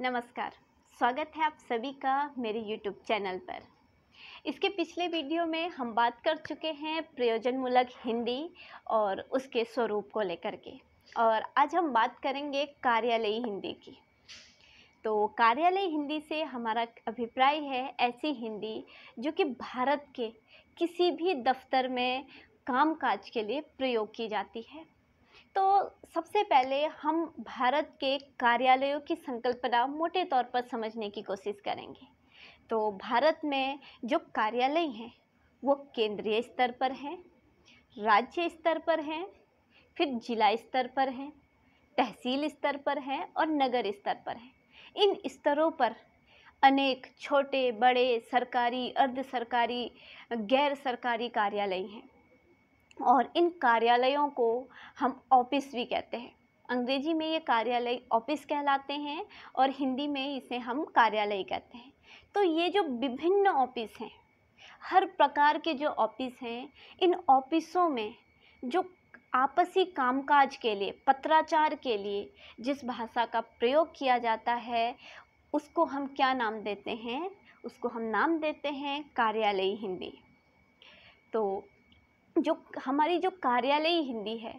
नमस्कार स्वागत है आप सभी का मेरे YouTube चैनल पर इसके पिछले वीडियो में हम बात कर चुके हैं प्रयोजनमूलक हिंदी और उसके स्वरूप को लेकर के और आज हम बात करेंगे कार्यालयी हिंदी की तो कार्यालय हिंदी से हमारा अभिप्राय है ऐसी हिंदी जो कि भारत के किसी भी दफ्तर में कामकाज के लिए प्रयोग की जाती है तो सबसे पहले हम भारत के कार्यालयों की संकल्पना मोटे तौर पर समझने की कोशिश करेंगे तो भारत में जो कार्यालय हैं वो केंद्रीय स्तर पर हैं राज्य स्तर पर हैं फिर जिला स्तर पर हैं तहसील स्तर पर हैं और नगर स्तर पर हैं इन स्तरों पर अनेक छोटे बड़े सरकारी अर्ध सरकारी गैर सरकारी कार्यालय हैं और इन कार्यालयों को हम ऑफिस भी कहते हैं अंग्रेजी में ये कार्यालय ऑफिस कहलाते हैं और हिंदी में इसे हम कार्यालय कहते हैं तो ये जो विभिन्न ऑफिस हैं हर प्रकार के जो ऑफिस हैं इन ऑफिसों में जो आपसी कामकाज के लिए पत्राचार के लिए जिस भाषा का प्रयोग किया जाता है उसको हम क्या नाम देते हैं उसको हम नाम देते हैं कार्यालयी हिंदी तो जो हमारी जो कार्यालयी हिंदी है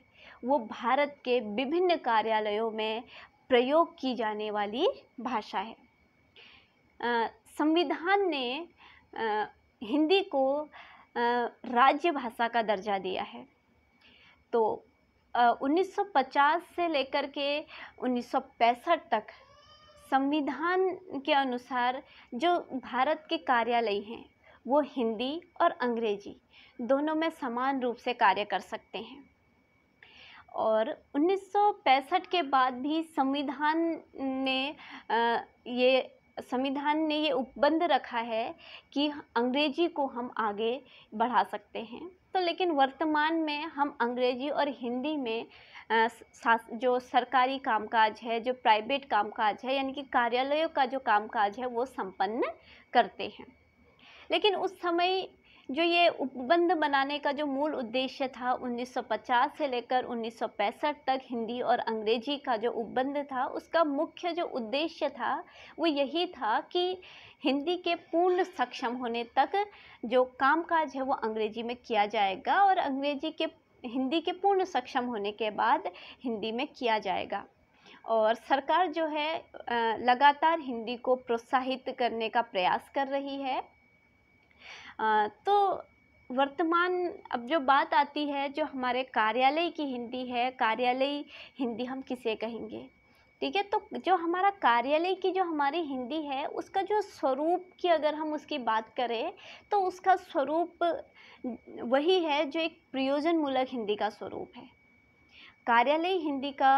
वो भारत के विभिन्न कार्यालयों में प्रयोग की जाने वाली भाषा है संविधान ने आ, हिंदी को राज्य भाषा का दर्जा दिया है तो आ, 1950 से लेकर के 1965 तक संविधान के अनुसार जो भारत के कार्यालय हैं वो हिंदी और अंग्रेजी दोनों में समान रूप से कार्य कर सकते हैं और 1965 के बाद भी संविधान ने ये संविधान ने ये उपबंध रखा है कि अंग्रेजी को हम आगे बढ़ा सकते हैं तो लेकिन वर्तमान में हम अंग्रेजी और हिंदी में जो सरकारी कामकाज है जो प्राइवेट कामकाज है यानी कि कार्यालयों का जो कामकाज है वो संपन्न करते हैं लेकिन उस समय जो ये उपबंध बनाने का जो मूल उद्देश्य था 1950 से लेकर 1965 तक हिंदी और अंग्रेजी का जो उपबंध था उसका मुख्य जो उद्देश्य था वो यही था कि हिंदी के पूर्ण सक्षम होने तक जो कामकाज है वो अंग्रेजी में किया जाएगा और अंग्रेजी के हिंदी के पूर्ण सक्षम होने के बाद हिंदी में किया जाएगा और सरकार जो है लगातार हिंदी को प्रोत्साहित करने का प्रयास कर रही है तो वर्तमान अब जो बात आती है जो हमारे कार्यालय की हिंदी है कार्यालय हिंदी हम किसे कहेंगे ठीक है तो जो हमारा कार्यालय की जो हमारी हिंदी है उसका जो स्वरूप की अगर हम उसकी बात करें तो उसका स्वरूप वही है जो एक प्रयोजनमूलक हिंदी का स्वरूप है कार्यालयी हिंदी का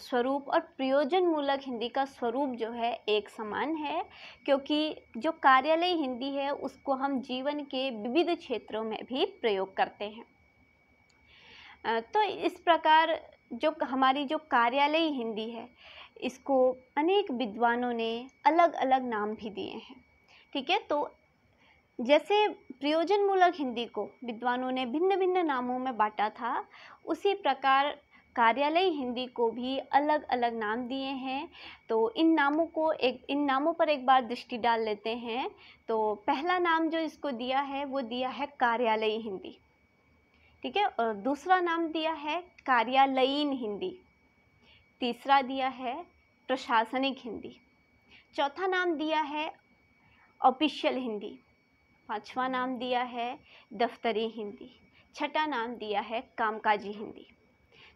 स्वरूप और प्रयोजन मूलक हिंदी का स्वरूप जो है एक समान है क्योंकि जो कार्यालय हिंदी है उसको हम जीवन के विविध क्षेत्रों में भी प्रयोग करते हैं तो इस प्रकार जो हमारी जो कार्यालयी हिंदी है इसको अनेक विद्वानों ने अलग अलग नाम भी दिए हैं ठीक है तो जैसे प्रयोजनमूलक हिंदी को विद्वानों ने भिन्न भिन्न नामों में बांटा था उसी प्रकार कार्यालयी हिंदी को भी अलग अलग नाम दिए हैं तो इन नामों को एक इन नामों पर एक बार दृष्टि डाल लेते हैं तो पहला नाम जो इसको दिया है वो दिया है कार्यालयी हिंदी ठीक है और दूसरा नाम दिया है कार्यालयीन हिंदी तीसरा दिया है प्रशासनिक हिंदी चौथा नाम दिया है ऑफिशियल हिंदी पाँचवा नाम दिया है दफ्तरी हिंदी छठा नाम दिया है कामकाजी हिंदी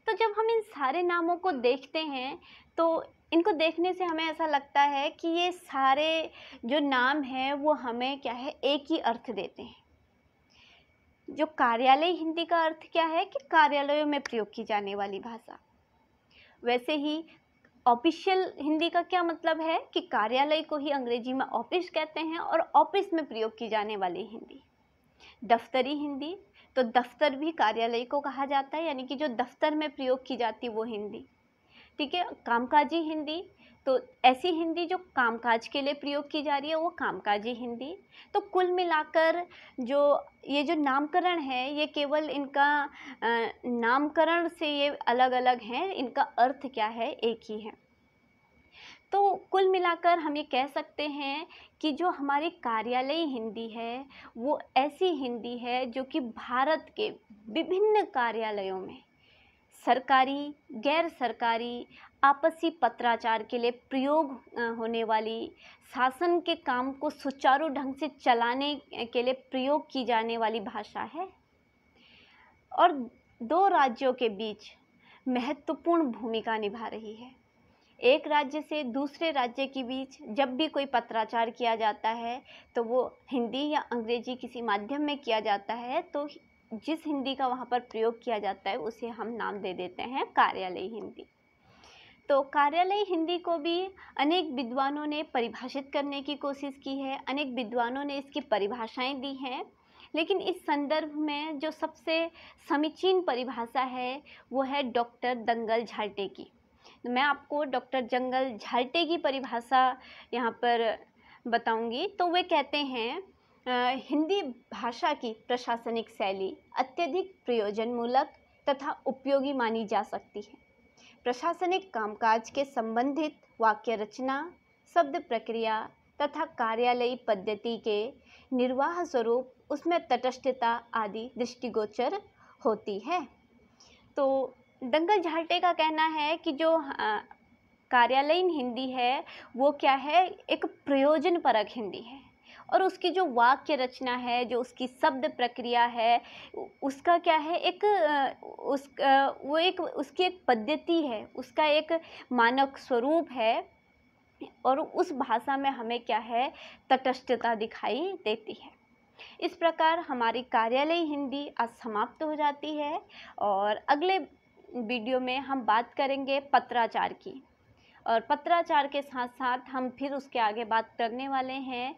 तो जब हम इन सारे नामों को देखते हैं तो इनको देखने से हमें ऐसा लगता है कि ये सारे जो नाम हैं वो हमें क्या है एक ही अर्थ देते हैं जो कार्यालय हिंदी का अर्थ क्या है कि कार्यालयों में प्रयोग की जाने वाली भाषा वैसे ही ऑफिशियल हिंदी का क्या मतलब है कि कार्यालय को ही अंग्रेजी में ऑफिस कहते हैं और ऑफिस में प्रयोग की जाने वाली हिंदी दफ्तरी हिंदी तो दफ्तर भी कार्यालय को कहा जाता है यानी कि जो दफ्तर में प्रयोग की जाती वो हिंदी ठीक है कामकाजी हिंदी तो ऐसी हिंदी जो कामकाज के लिए प्रयोग की जा रही है वो कामकाजी हिंदी तो कुल मिलाकर जो ये जो नामकरण है ये केवल इनका नामकरण से ये अलग अलग हैं इनका अर्थ क्या है एक ही है तो कुल मिलाकर हम ये कह सकते हैं कि जो हमारी कार्यालय हिंदी है वो ऐसी हिंदी है जो कि भारत के विभिन्न कार्यालयों में सरकारी गैर सरकारी आपसी पत्राचार के लिए प्रयोग होने वाली शासन के काम को सुचारू ढंग से चलाने के लिए प्रयोग की जाने वाली भाषा है और दो राज्यों के बीच महत्वपूर्ण भूमिका निभा रही है एक राज्य से दूसरे राज्य के बीच जब भी कोई पत्राचार किया जाता है तो वो हिंदी या अंग्रेजी किसी माध्यम में किया जाता है तो जिस हिंदी का वहाँ पर प्रयोग किया जाता है उसे हम नाम दे देते हैं कार्यालय हिंदी तो कार्यालय हिंदी को भी अनेक विद्वानों ने परिभाषित करने की कोशिश की है अनेक विद्वानों ने इसकी परिभाषाएं दी हैं लेकिन इस संदर्भ में जो सबसे समीचीन परिभाषा है वो है डॉक्टर दंगल झाल्टे की तो मैं आपको डॉक्टर जंगल झाल्टे की परिभाषा यहाँ पर बताऊंगी तो वे कहते हैं हिंदी भाषा की प्रशासनिक शैली अत्यधिक प्रयोजनमूलक तथा उपयोगी मानी जा सकती है प्रशासनिक कामकाज के संबंधित वाक्य रचना शब्द प्रक्रिया तथा कार्यालयी पद्धति के निर्वाह स्वरूप उसमें तटस्थता आदि दृष्टिगोचर होती है तो दंगल झाल्टे का कहना है कि जो कार्यालयीन हिंदी है वो क्या है एक प्रयोजन परक हिंदी है और उसकी जो वाक्य रचना है जो उसकी शब्द प्रक्रिया है उसका क्या है एक उस वो एक उसकी एक पद्धति है उसका एक मानक स्वरूप है और उस भाषा में हमें क्या है तटस्थता दिखाई देती है इस प्रकार हमारी कार्यालय हिंदी आज समाप्त हो जाती है और अगले वीडियो में हम बात करेंगे पत्राचार की और पत्राचार के साथ साथ हम फिर उसके आगे बात करने वाले हैं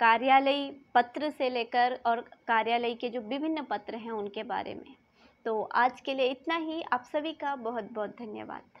कार्यालय पत्र से लेकर और कार्यालय के जो विभिन्न पत्र हैं उनके बारे में तो आज के लिए इतना ही आप सभी का बहुत बहुत धन्यवाद